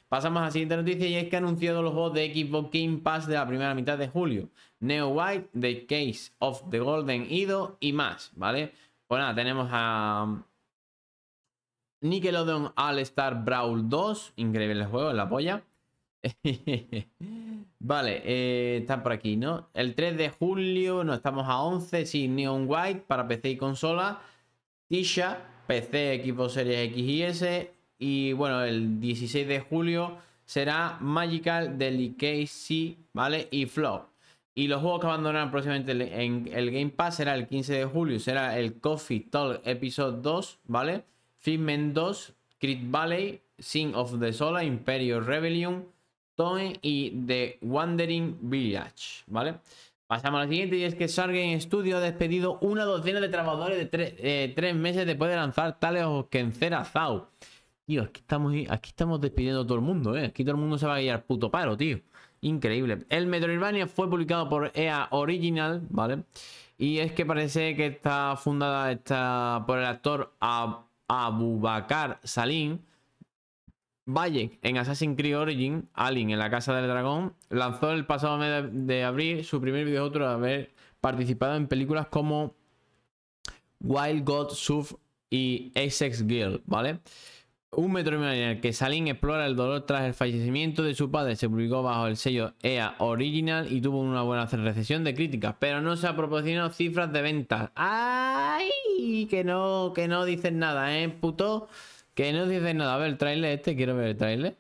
Pasamos a la siguiente noticia y es que han anunciado los juegos de Xbox Game Pass de la primera mitad de julio. Neo White, The Case of the Golden Ido y más, ¿vale? Pues tenemos a Nickelodeon All Star Brawl 2, increíble el juego, la polla. vale, eh, están por aquí, ¿no? El 3 de julio, no, estamos a 11, sí, Neon White para PC y consola. Tisha, PC, Equipo Series X y S, y bueno, el 16 de julio será Magical, Delicacy, ¿vale? Y Flow Y los juegos que abandonarán próximamente en el Game Pass será el 15 de julio, será el Coffee Talk Episode 2, ¿vale? Fitment 2, Crit Valley, Sing of the Sola, Imperio Rebellion, Tone y The Wandering Village, ¿vale? Pasamos a la siguiente y es que en Studio ha despedido una docena de trabajadores de eh, tres meses después de lanzar Tales of Kencera Zao. Tío, aquí estamos, aquí estamos despidiendo a todo el mundo, ¿eh? Aquí todo el mundo se va a guiar puto paro, tío. Increíble. El Metroidvania fue publicado por EA Original, ¿vale? Y es que parece que está fundada está por el actor Abubakar Salim. Valle en Assassin's Creed Origin, Alien en la Casa del Dragón, lanzó el pasado mes de abril su primer otro de haber participado en películas como Wild God Surf y Essex Girl, ¿vale? Un metro en que Salín explora el dolor tras el fallecimiento de su padre. Se publicó bajo el sello EA Original y tuvo una buena recesión de críticas, pero no se ha proporcionado cifras de ventas. ¡Ay! Que no, que no dicen nada, ¿eh, puto? Que no dicen nada. A ver el trailer este, quiero ver el trailer.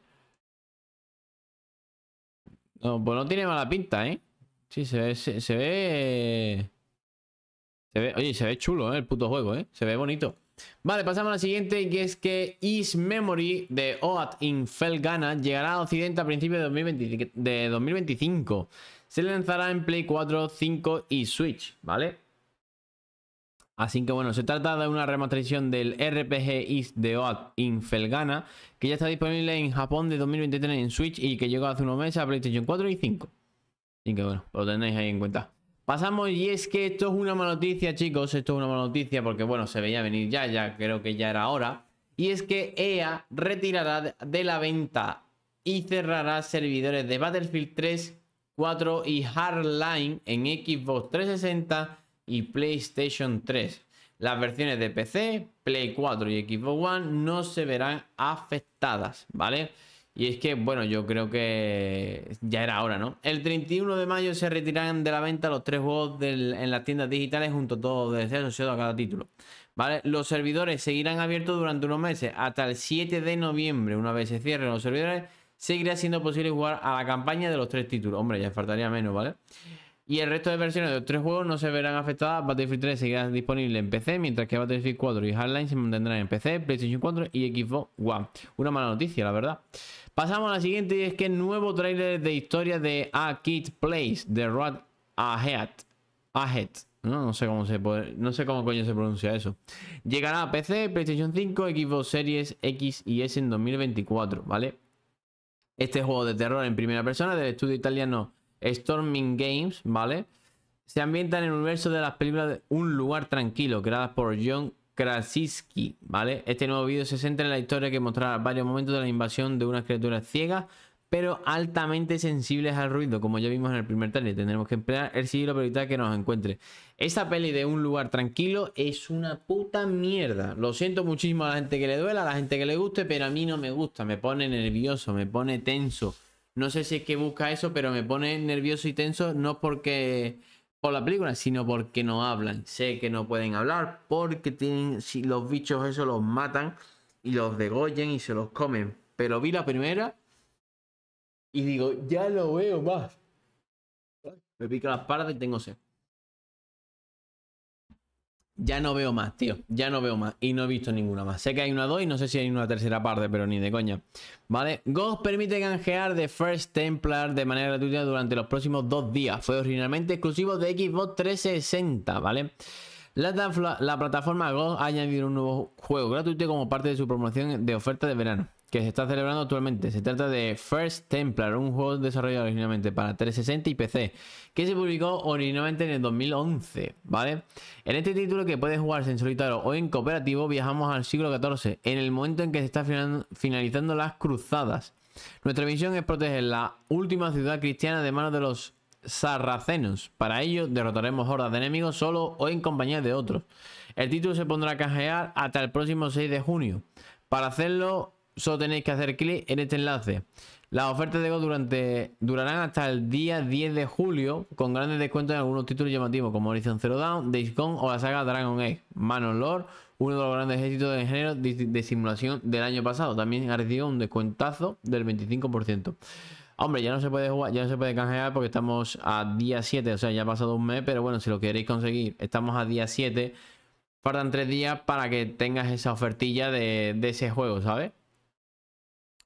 No, pues no tiene mala pinta, ¿eh? Sí, se ve... ve... Se ve oye, se ve chulo, ¿eh? El puto juego, ¿eh? Se ve bonito. Vale, pasamos a la siguiente que es que Is Memory de Oat in Felgana llegará a Occidente a principios de, 2025. Se lanzará en Play 4, 5 y Switch, ¿vale? Así que bueno, se trata de una remasterización del RPG Is de Oat in Felgana que ya está disponible en Japón de 2023 en Switch y que llegó hace unos meses a PlayStation 4 y 5. Así que bueno, lo tenéis ahí en cuenta. Pasamos y es que esto es una mala noticia, chicos. Esto es una mala noticia porque, bueno, se veía venir ya, ya creo que ya era hora. Y es que EA retirará de la venta y cerrará servidores de Battlefield 3, 4 y Hardline en Xbox 360 y PlayStation 3. Las versiones de PC, Play 4 y Xbox One no se verán afectadas, ¿vale? vale y es que, bueno, yo creo que ya era hora, ¿no? El 31 de mayo se retirarán de la venta los tres juegos en las tiendas digitales junto a todo desde asociado a cada título. ¿Vale? Los servidores seguirán abiertos durante unos meses, hasta el 7 de noviembre. Una vez se cierren los servidores, seguirá siendo posible jugar a la campaña de los tres títulos. Hombre, ya faltaría menos, ¿vale? Y el resto de versiones de los tres juegos no se verán afectadas. Battlefield 3 seguirá disponible en PC, mientras que Battlefield 4 y Hardline se mantendrán en PC, PlayStation 4 y Xbox One. Una mala noticia, la verdad. Pasamos a la siguiente y es que el nuevo tráiler de historia de A Kid Place, The Road Ahead. Ahead. No, no sé cómo se no sé cómo coño se pronuncia eso. Llegará a PC, PlayStation 5, Xbox Series X y S en 2024, ¿vale? Este juego de terror en primera persona del estudio italiano Storming Games, ¿vale? Se ambienta en el universo de las películas de Un lugar tranquilo, creadas por John Krasinski, ¿vale? Este nuevo vídeo se centra en la historia que mostrará varios momentos de la invasión de unas criaturas ciegas, pero altamente sensibles al ruido, como ya vimos en el primer taller, Tendremos que emplear el sigilo para evitar que nos encuentre. Esa peli de un lugar tranquilo es una puta mierda. Lo siento muchísimo a la gente que le duela, a la gente que le guste, pero a mí no me gusta. Me pone nervioso, me pone tenso. No sé si es que busca eso, pero me pone nervioso y tenso, no porque por la película, sino porque no hablan. Sé que no pueden hablar porque tienen, si los bichos esos los matan y los degollen y se los comen. Pero vi la primera y digo, ya lo veo más. Me pica las espalda y tengo sed. Ya no veo más, tío. Ya no veo más. Y no he visto ninguna más. Sé que hay una 2 y no sé si hay una tercera parte, pero ni de coña. ¿Vale? Ghost permite canjear The First Templar de manera gratuita durante los próximos dos días. Fue originalmente exclusivo de Xbox 360, ¿vale? La, la plataforma Ghost ha añadido un nuevo juego gratuito como parte de su promoción de oferta de verano que se está celebrando actualmente. Se trata de First Templar, un juego desarrollado originalmente para 360 y PC, que se publicó originalmente en el 2011, ¿vale? En este título que puede jugarse en solitario o en cooperativo, viajamos al siglo XIV, en el momento en que se están finalizando las cruzadas. Nuestra misión es proteger la última ciudad cristiana de manos de los sarracenos. Para ello, derrotaremos hordas de enemigos solo o en compañía de otros. El título se pondrá a cajear hasta el próximo 6 de junio. Para hacerlo, solo tenéis que hacer clic en este enlace. Las ofertas de Go durante, durarán hasta el día 10 de julio con grandes descuentos en algunos títulos llamativos como Horizon Zero Dawn, Days Gone o la saga Dragon Age. Manon Lord, uno de los grandes éxitos de género de, simulación del año pasado, también ha recibido un descuentazo del 25%. Hombre, ya no se puede jugar, ya no se puede canjear porque estamos a día 7, o sea, ya ha pasado un mes, pero bueno, si lo queréis conseguir, estamos a día 7. Faltan 3 días para que tengas esa ofertilla de ese juego, ¿sabes?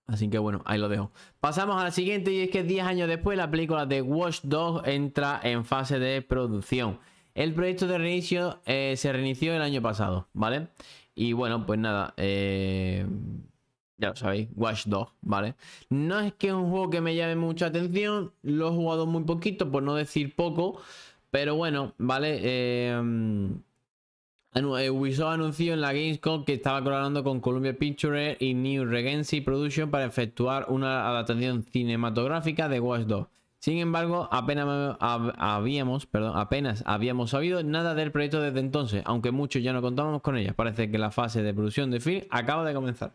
Así que bueno, ahí lo dejo. Pasamos a la siguiente y es que 10 años después la película de Watch Dogs entra en fase de producción. El proyecto de reinicio eh, se reinició el año pasado, ¿vale? Y bueno, pues nada, eh, ya lo sabéis, Watch Dogs, ¿vale? No es que es un juego que me llame mucha atención, lo he jugado muy poquito, por no decir poco, pero bueno, ¿vale? Eh, eh, Ubisoft anunció en la Gamescom que estaba colaborando con Columbia Pictures y New Regency Production para efectuar una adaptación cinematográfica de Watch Dogs. Sin embargo, apenas habíamos, perdón, apenas habíamos sabido nada del proyecto desde entonces, aunque muchos ya no contábamos con ella. Parece que la fase de producción de film acaba de comenzar.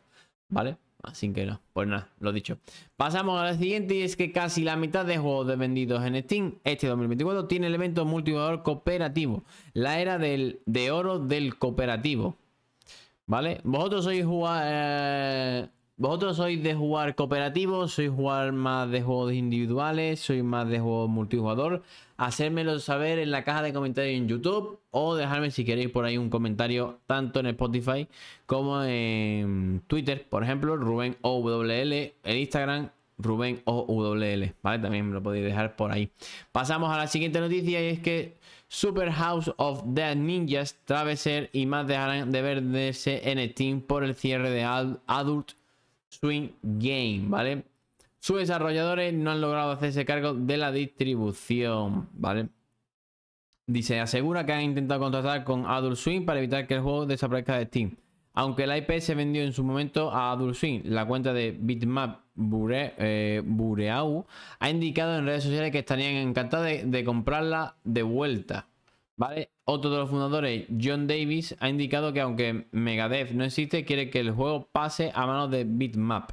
¿Vale? Así que no, pues nada, lo dicho. Pasamos a la siguiente y es que casi la mitad de juegos de vendidos en Steam este 2024 tiene elementos multijugador cooperativo. La era del, de oro del cooperativo. ¿Vale? Vosotros sois jugar... Eh, vosotros sois de jugar cooperativo, sois jugar más de juegos individuales, sois más de juegos multijugador hacérmelo saber en la caja de comentarios en YouTube o dejarme si queréis por ahí un comentario tanto en Spotify como en Twitter, por ejemplo, Rubén OWL, en Instagram Rubén OWL, ¿vale? También me lo podéis dejar por ahí. Pasamos a la siguiente noticia y es que Super House of the Ninjas, Traveser y más dejarán de verse en Steam por el cierre de Adult Swing Game, ¿vale? Sus desarrolladores eh, no han logrado hacerse cargo de la distribución, ¿vale? Dice, asegura que han intentado contratar con Adult Swim para evitar que el juego desaparezca de Steam. Aunque la IP se vendió en su momento a Adult Swim, la cuenta de Bitmap eh, Bureau ha indicado en redes sociales que estarían encantados de, comprarla de vuelta. ¿Vale? Otro de los fundadores, John Davis, ha indicado que aunque Megadeth no existe, quiere que el juego pase a manos de Bitmap.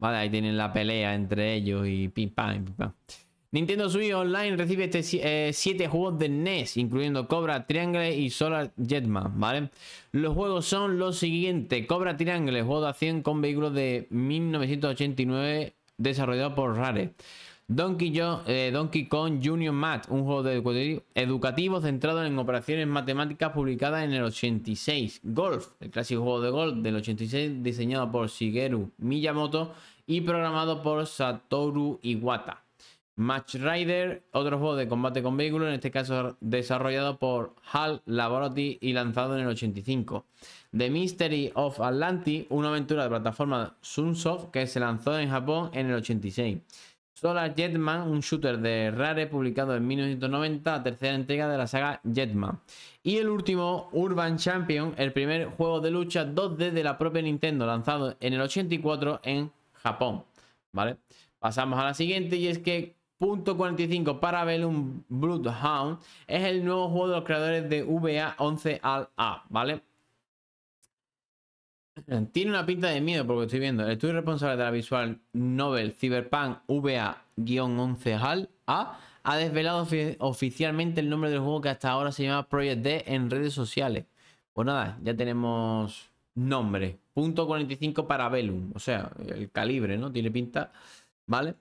Vale, ahí tienen la pelea entre ellos y pipa, pam, Nintendo Switch Online recibe 7 este eh, juegos de NES, incluyendo Cobra Triangle y Solar Jetman, ¿vale? Los juegos son los siguientes. Cobra Triangle, juego de acción con vehículos de 1989 desarrollado por Rare. Eh, Donkey, Kong Junior Math, un juego educativo centrado en operaciones matemáticas publicada en el 86. Golf, el clásico juego de golf del 86 diseñado por Shigeru Miyamoto y programado por Satoru Iwata. Match Rider, otro juego de combate con vehículos, en este caso desarrollado por HAL Laboratory y lanzado en el 85. The Mystery of Atlantis, una aventura de plataforma Sunsoft que se lanzó en Japón en el 86. Solar Jetman, un shooter de Rare publicado en 1990, la tercera entrega de la saga Jetman. Y el último, Urban Champion, el primer juego de lucha 2D de la propia Nintendo, lanzado en el 84 en Japón. ¿Vale? Pasamos a la siguiente y es que Punto 45 Parabellum Bloodhound es el nuevo juego de los creadores de VA 11 al A, ¿vale? Tiene una pinta de miedo porque estoy viendo. El estudio responsable de la visual novel Cyberpunk VA-11 A-H HAL A ha desvelado oficialmente el nombre del juego que hasta ahora se llama Project D en redes sociales. Pues nada, ya tenemos nombre. Punto .45 para Velum. O sea, el calibre, ¿no? Tiene pinta. ¿Vale?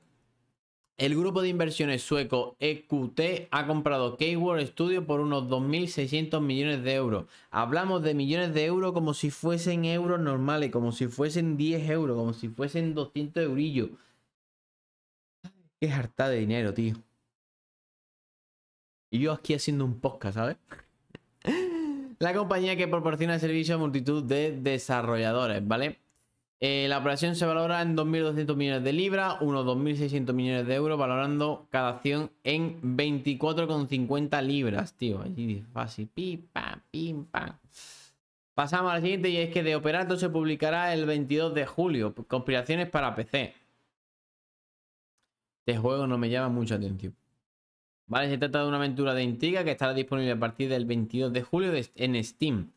El grupo de inversiones sueco EQT ha comprado Keyword Studio por unos 2.600 millones de euros. Hablamos de millones de euros como si fuesen euros normales, como si fuesen 10 euros, como si fuesen 200 eurillos. Qué harta de dinero, tío. Y yo aquí haciendo un podcast, ¿sabes? La compañía que proporciona servicio a multitud de desarrolladores, ¿vale? Eh, la operación se valora en 2.200 millones de libras, unos 2.600 millones de euros, valorando cada acción en 24,50 libras, tío. Allí fácil. Pim, pam, pim, Pasamos al siguiente y es que de Operato se publicará el 22 de julio. Conspiraciones para PC. Este juego no me llama mucha atención. Vale, se trata de una aventura de intriga que estará disponible a partir del 22 de julio en Steam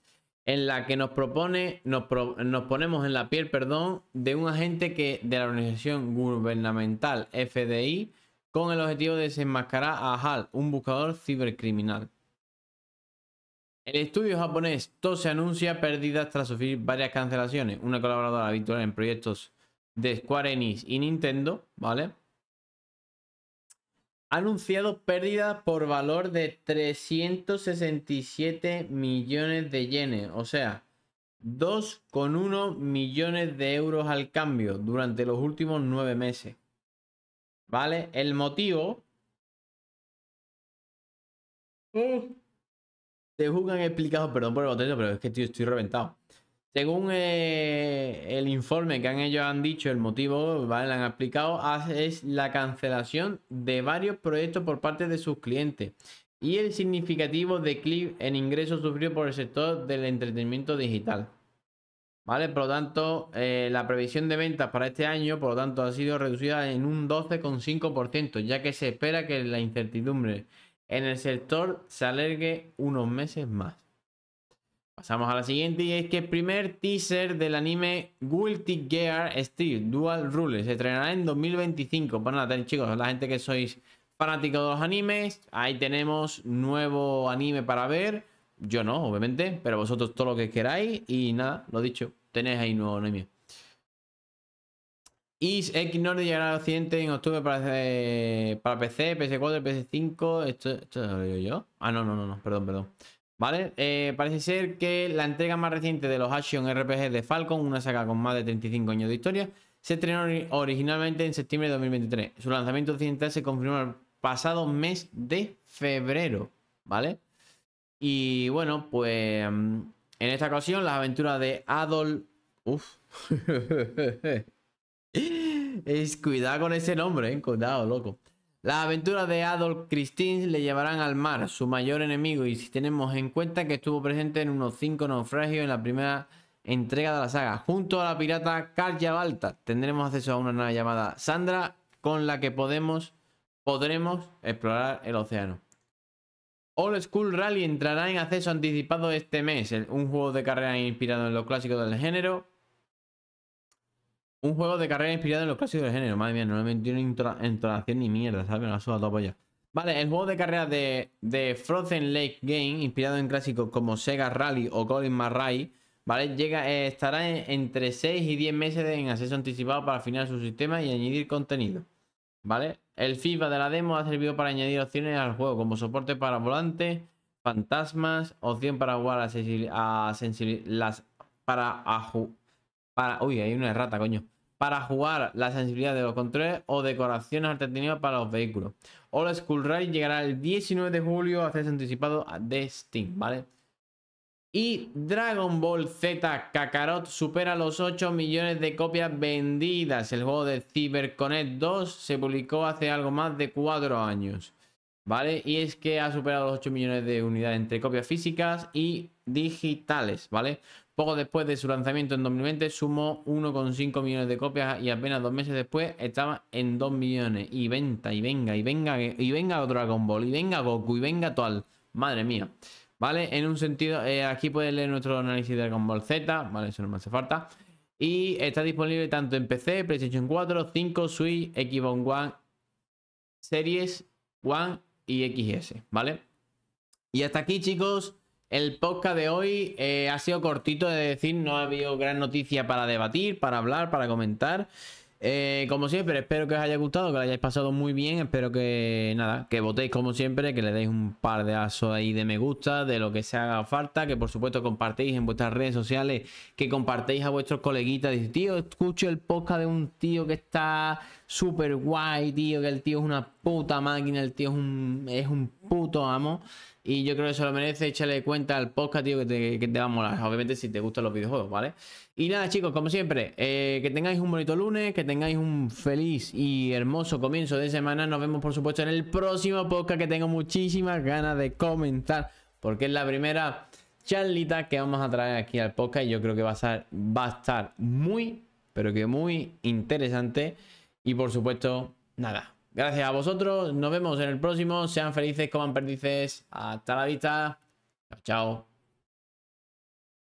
en la que nos propone, nos, ponemos en la piel, perdón, de un agente que, de la organización gubernamental FDI con el objetivo de desenmascarar a HAL, un buscador cibercriminal. El estudio japonés se anuncia pérdidas tras sufrir varias cancelaciones. Una colaboradora habitual en proyectos de Square Enix y Nintendo, ¿vale? ha anunciado pérdida por valor de 367 millones de yenes, o sea, 2,1 millones de euros al cambio durante los últimos nueve meses. ¿Vale? El motivo... Mm. Te juzgan explicado, perdón por el botello, pero es que tío, estoy reventado. Según eh, el informe que han, ellos han dicho, el motivo, ¿vale? Lo han explicado, es la cancelación de varios proyectos por parte de sus clientes y el significativo declive en ingresos sufrido por el sector del entretenimiento digital. ¿Vale? Por lo tanto, eh, la previsión de ventas para este año, por lo tanto, ha sido reducida en un 12,5%, ya que se espera que la incertidumbre en el sector se alargue unos meses más. Pasamos a la siguiente y es que el primer teaser del anime Guilty Gear Steve Dual Rule se estrenará en 2025. Bueno, chicos, la gente que sois fanáticos de los animes, ahí tenemos nuevo anime para ver. Yo no, obviamente, pero vosotros todo lo que queráis y nada, lo dicho, tenéis ahí nuevo anime. Y X nord llegará al occidente en octubre para, eh, para PC, PS4, PS5. Esto, esto lo digo yo. Ah, no, no, no, perdón, perdón. ¿Vale? Eh, parece ser que la entrega más reciente de los Action RPG de Falcon, una saga con más de 35 años de historia, se estrenó originalmente en septiembre de 2023. Su lanzamiento occidental se confirmó el pasado mes de febrero, ¿vale? Y bueno, pues mm, en esta ocasión las aventuras de Adol... Uf. es cuidado con ese nombre, eh, Cuidado, loco. Las aventuras de Adolf Christine le llevarán al mar, su mayor enemigo, y si tenemos en cuenta que estuvo presente en unos 5 naufragios en la primera entrega de la saga. Junto a la pirata Karja Balta tendremos acceso a una nave llamada Sandra, con la que podemos, podremos explorar el océano. All School Rally entrará en acceso anticipado este mes, un juego de carrera inspirado en los clásicos del género, un juego de carrera inspirado en los clásicos del género. Madre mía, no me metido en entonación ni mierda, ¿sabes? Me la suda todo ya. Vale, el juego de carrera de, de, Frozen Lake Game, inspirado en clásicos como Sega Rally o Colin McRae, ¿vale? Llega, eh, estará entre 6 y 10 meses en acceso anticipado para afinar su sistema y añadir contenido. ¿Vale? El FIFA de la demo ha servido para añadir opciones al juego, como soporte para volante, fantasmas, opción para jugar a, sensibil, las para para uy, hay una errata, coño para jugar la sensibilidad de los controles o decoraciones alternativas para los vehículos. All School Ride llegará el 19 de julio a acceso anticipado de Steam, ¿vale? Y Dragon Ball Z Kakarot supera los 8 millones de copias vendidas. El juego de CyberConnect 2 se publicó hace algo más de 4 años. ¿Vale? Y es que ha superado los 8 millones de unidades entre copias físicas y digitales, ¿vale? Poco después de su lanzamiento en 2020 sumó 1,5 millones de copias y apenas dos meses después estaba en 2 millones. Y venta, y venga, y venga, y venga Dragon Ball, y venga Goku, y venga Toal. Madre mía. ¿Vale? En un sentido, eh, aquí puedes leer nuestro análisis de Dragon Ball Z, ¿vale? Eso no me hace falta. Y está disponible tanto en PC, PlayStation 4, 5, Switch, Xbox One, Series, One y XS, ¿vale? Y hasta aquí, chicos el podcast de hoy eh, ha sido cortito de decir, no ha habido gran noticia para debatir, para hablar, para comentar. Eh, como siempre, espero que os haya gustado, que lo hayáis pasado muy bien. Espero que nada, que votéis como siempre, que le deis un par de asos ahí de me gusta, de lo que se haga falta, que por supuesto compartéis en vuestras redes sociales, que compartéis a vuestros coleguitas. Dice, tío, escucho el podcast de un tío que está súper guay, tío, que el tío es una puta máquina, el tío es un, es un puto amo. Y yo creo que eso lo merece. Échale cuenta al podcast, tío, que te, que va a molar. Obviamente, si te gustan los videojuegos, ¿vale? Y nada, chicos, como siempre, eh, que tengáis un bonito lunes, que tengáis un feliz y hermoso comienzo de semana. Nos vemos, por supuesto, en el próximo podcast, que tengo muchísimas ganas de comentar, porque es la primera charlita que vamos a traer aquí al podcast. Y yo creo que va a estar, va a estar muy, pero que muy interesante. Y por supuesto, nada, Gracias a vosotros. Nos vemos en el próximo. Sean felices, coman perdices. Hasta la vista. Chao, chao.